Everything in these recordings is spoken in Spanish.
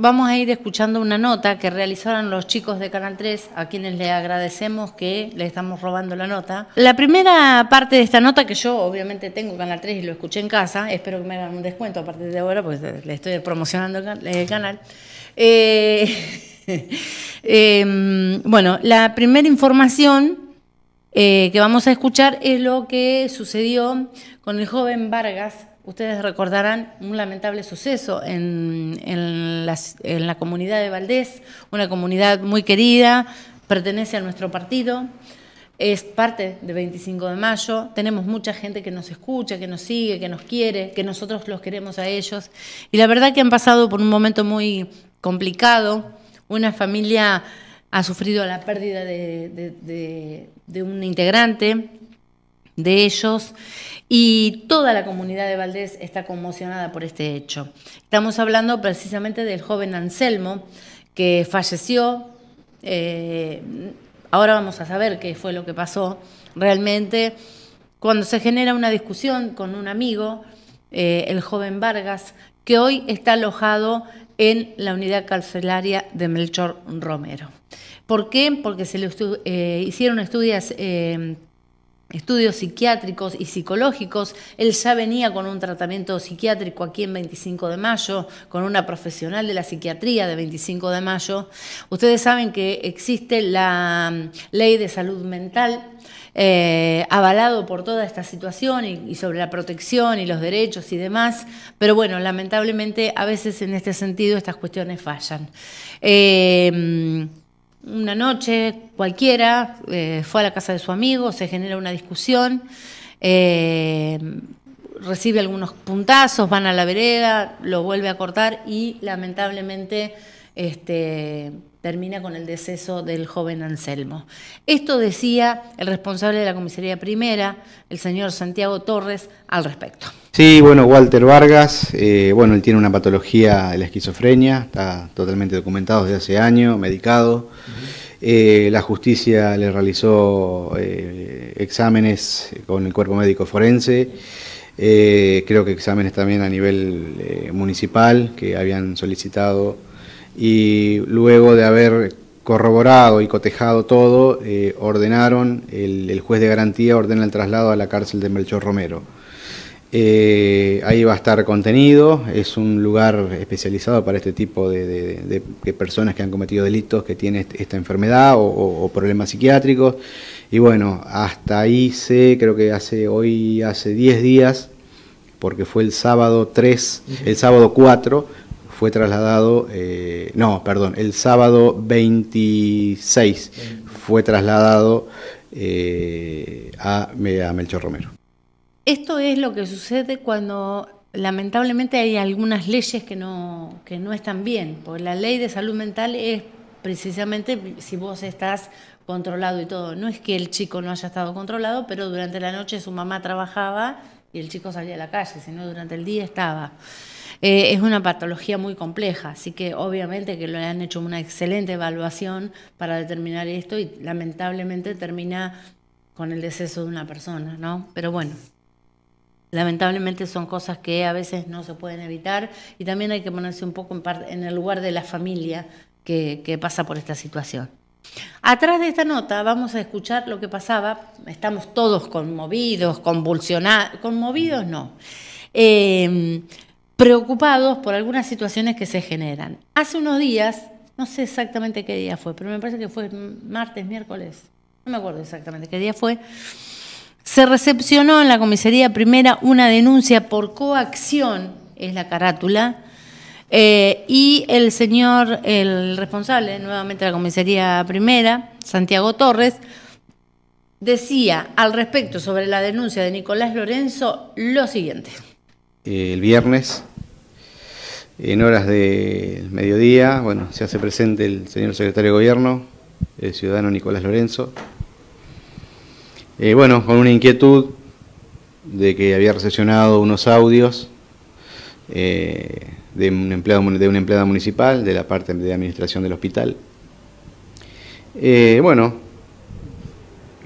Vamos a ir escuchando una nota que realizaron los chicos de Canal 3, a quienes le agradecemos que le estamos robando la nota. La primera parte de esta nota, que yo obviamente tengo Canal 3 y lo escuché en casa, espero que me hagan un descuento a partir de ahora, pues eh, le estoy promocionando el canal. Eh, em, bueno, la primera información eh, que vamos a escuchar es lo que sucedió con el joven Vargas, Ustedes recordarán un lamentable suceso en, en, la comunidad de Valdés, una comunidad muy querida, pertenece a nuestro partido es parte de 25 de mayo, tenemos mucha gente que nos escucha, que nos sigue, que nos quiere, que nosotros los queremos a ellos. Y la verdad que han pasado por un momento muy complicado, una familia ha sufrido la pérdida de un integrante, de ellos y toda la comunidad de Valdés está conmocionada por este hecho. Estamos hablando precisamente del joven Anselmo que falleció. Eh, ahora vamos a saber qué fue lo que pasó realmente. Cuando se genera una discusión con un amigo, eh, el joven Vargas, que hoy está alojado en la unidad carcelaria de Melchor Romero. ¿Por qué? Porque se le eh, hicieron estudios estudios psiquiátricos y psicológicos. Él ya venía con un tratamiento psiquiátrico aquí en 25 de mayo, con una profesional de la psiquiatría de 25 de mayo. Ustedes saben que existe la mm, ley de salud mental. Eh, avalado por toda esta situación y, sobre la protección y los derechos y demás, pero bueno, lamentablemente a veces en este sentido estas cuestiones fallan. Eh, mm, una noche cualquiera, eh, fue a la casa de su amigo, se genera una discusión, eh, recibe algunos puntazos, van a la vereda, lo vuelve a cortar y lamentablemente este, termina con el deceso del joven Anselmo. Esto decía el responsable de la comisaría primera, el señor Santiago Torres, al respecto. Sí, bueno, Walter Vargas, eh, bueno, él tiene una patología de la esquizofrenia, está totalmente documentado desde hace años, medicado. Eh, la justicia le realizó eh, exámenes con el cuerpo médico forense, creo que exámenes también a nivel municipal que habían solicitado y luego de haber corroborado y cotejado todo, eh, ordenaron, el, juez de garantía ordena el traslado a la cárcel de Melchor Romero. Eh, ahí va a estar contenido, es un lugar especializado para este tipo de, personas que han cometido delitos, que tienen esta enfermedad o, problemas psiquiátricos. Y bueno, hasta ahí sé, creo que hace hoy, hace 10 días, porque fue el sábado 3, el sábado 4, fue trasladado, eh, no, perdón, el sábado 26 fue trasladado eh, a, Melchor Romero. Esto es lo que sucede cuando lamentablemente hay algunas leyes que no, que no están bien, porque la ley de salud mental es precisamente si vos estás controlado y todo. No es que el chico no haya estado controlado, pero durante la noche su mamá trabajaba y el chico salía a la calle, sino durante el día estaba. Eh, es una patología muy compleja, así que obviamente que le han hecho una excelente evaluación para determinar esto y lamentablemente termina con el deceso de una persona, ¿no? Pero bueno, lamentablemente son cosas que a veces no se pueden evitar y también hay que ponerse un poco en, el lugar de la familia que, que pasa por esta situación. Atrás de esta nota vamos a escuchar lo que pasaba. Estamos todos conmovidos, convulsionados. Conmovidos no. Eh, preocupados por algunas situaciones que se generan. Hace unos días, no sé exactamente qué día fue, pero me parece que fue martes, miércoles, no me acuerdo exactamente qué día fue, se recepcionó en la comisaría primera una denuncia por coacción, es la carátula, eh, y el señor, el responsable nuevamente de la comisaría primera, Santiago Torres, decía al respecto sobre la denuncia de Nicolás Lorenzo lo siguiente. Eh, el viernes, en horas de mediodía, bueno, se hace presente el señor secretario de Gobierno, el ciudadano Nicolás Lorenzo. Eh, bueno, con una inquietud de que había recesionado unos audios eh, de, un empleado, de una empleada municipal, de la parte de administración del hospital. bueno,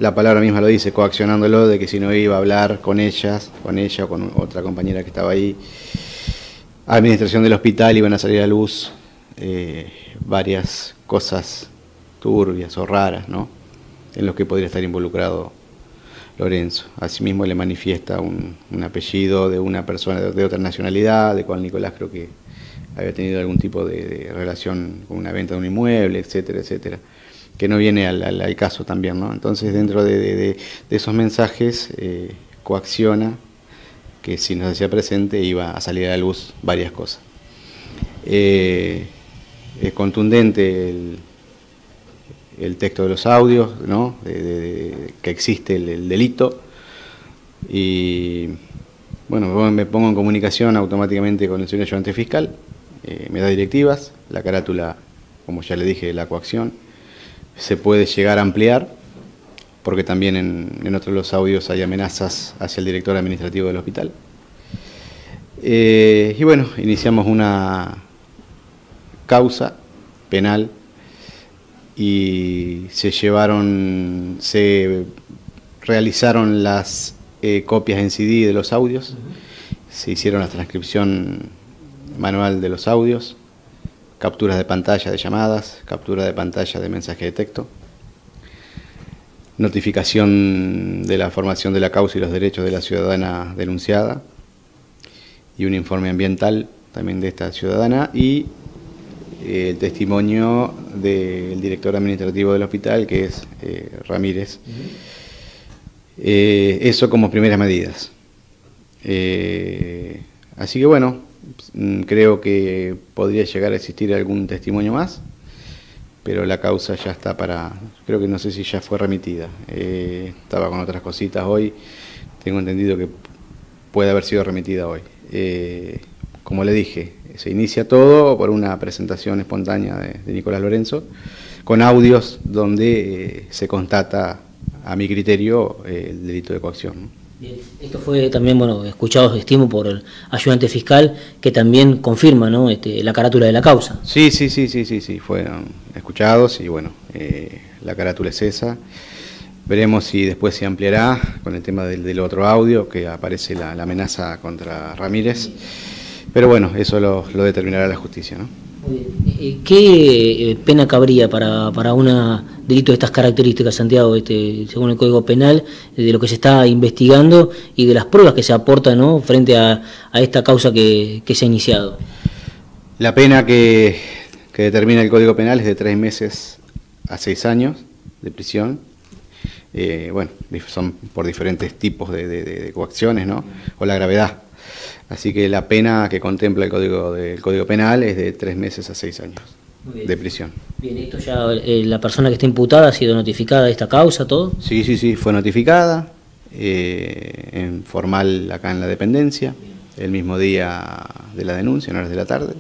la palabra misma lo dice, coaccionándolo de que si no iba a hablar con ellas, con ella o con otra compañera que estaba ahí, administración del hospital iban a salir a luz eh, varias cosas turbias o raras, ¿no? En los que podría estar involucrado Lorenzo. Asimismo le manifiesta un, apellido de una persona de otra nacionalidad, de cual Nicolás creo que había tenido algún tipo de relación con una venta de un inmueble, etcétera, etcétera que no viene al, caso también. ¿no? Entonces, dentro de, esos mensajes, eh, coacciona que si nos hacía presente iba a salir a la luz varias cosas. Eh, es contundente el, texto de los audios, ¿no? De, que existe el, delito. Y bueno, me pongo en comunicación automáticamente con el señor ayudante fiscal, eh, me da directivas, la carátula, como ya le dije, la coacción se puede llegar a ampliar, porque también en, otros los audios hay amenazas hacia el director administrativo del hospital. Eh, y bueno, iniciamos una causa penal y se llevaron, se realizaron las eh, copias en CD de los audios, se hicieron la transcripción manual de los audios, capturas de pantalla de llamadas, captura de pantalla de mensaje de texto, notificación de la formación de la causa y los derechos de la ciudadana denunciada y un informe ambiental también de esta ciudadana y eh, el testimonio del director administrativo del hospital, que es eh, Ramírez. Eh, eso como primeras medidas. así que bueno, pues, mm, creo que podría llegar a existir algún testimonio más, pero la causa ya está para, creo que no sé si ya fue remitida. Eh, estaba con otras cositas hoy, tengo entendido que puede haber sido remitida hoy. Eh, como le dije, se inicia todo por una presentación espontánea de, Nicolás Lorenzo, con audios donde eh, se constata, a mi criterio, el delito de coacción. Esto fue también, bueno, escuchado, estimo, por el ayudante fiscal, que también confirma, este, la carátula de la causa. Sí, sí, sí, sí, sí, sí, fueron escuchados y, bueno, eh, la carátula es esa. Veremos si después se ampliará con el tema del, otro audio, que aparece la, amenaza contra Ramírez. Pero bueno, eso lo, determinará la justicia, ¿no? Eh, ¿Qué eh, pena cabría para, para una delito de estas características, Santiago, este, según el Código Penal, de lo que se está investigando y de las pruebas que se aportan ¿no? frente a, esta causa que, se ha iniciado. La pena que, determina el Código Penal es de tres meses a seis años de prisión. Eh, bueno, son por diferentes tipos de, coacciones, ¿no? O la gravedad. Así que la pena que contempla el Código, Código Penal es de tres meses a seis años de prisión. Bien, esto ya, eh, la persona que está imputada ha sido notificada de esta causa, todo. Sí, sí, sí, fue notificada eh, en formal acá en la dependencia, el mismo día de la denuncia, en horas de la tarde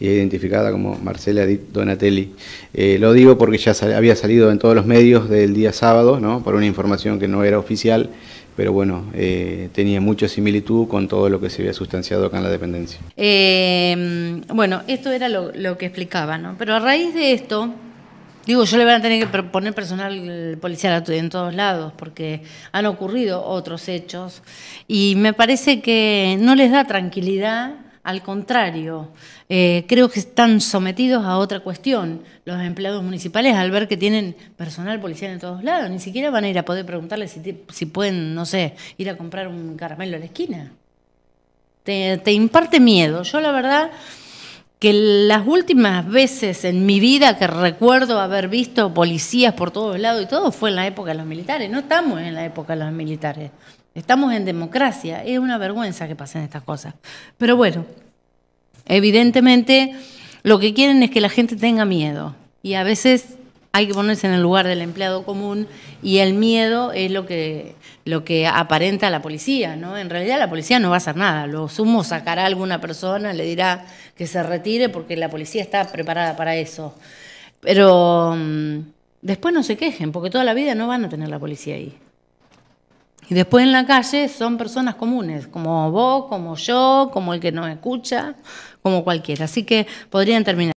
y identificada como Marcela Donatelli. Eh, lo digo porque ya había salido en todos los medios del día sábado, ¿no? por una información que no era oficial, pero bueno, eh, tenía mucha similitud con todo lo que se había sustanciado acá en la dependencia. Em, bueno, esto era lo, que explicaba, ¿no? pero a raíz de esto, Digo, yo le van a tener que poner personal policial en todos lados porque han ocurrido otros hechos y me parece que no les da tranquilidad al contrario, eh, creo que están sometidos a otra cuestión los empleados municipales al ver que tienen personal policial en todos lados. Ni siquiera van a ir a poder preguntarle si, pueden, no sé, ir a comprar un caramelo a la esquina. te imparte miedo. Yo la verdad que las últimas veces en mi vida que recuerdo haber visto policías por todos lados y todo fue en la época de los militares. No estamos en la época de los militares. Estamos en democracia, es una vergüenza que pasen estas cosas. Pero bueno, evidentemente lo que quieren es que la gente tenga miedo y a veces hay que ponerse en el lugar del empleado común y el miedo es lo que, lo que aparenta la policía, ¿no? En realidad la policía no va a hacer nada, lo sumo sacará a alguna persona, le dirá que se retire porque la policía está preparada para eso. Pero mm, después no se quejen, porque toda la vida no van a tener la policía ahí. Y después en la calle son personas comunes, como vos, como yo, como el que nos escucha, como cualquiera. Así que podrían terminar.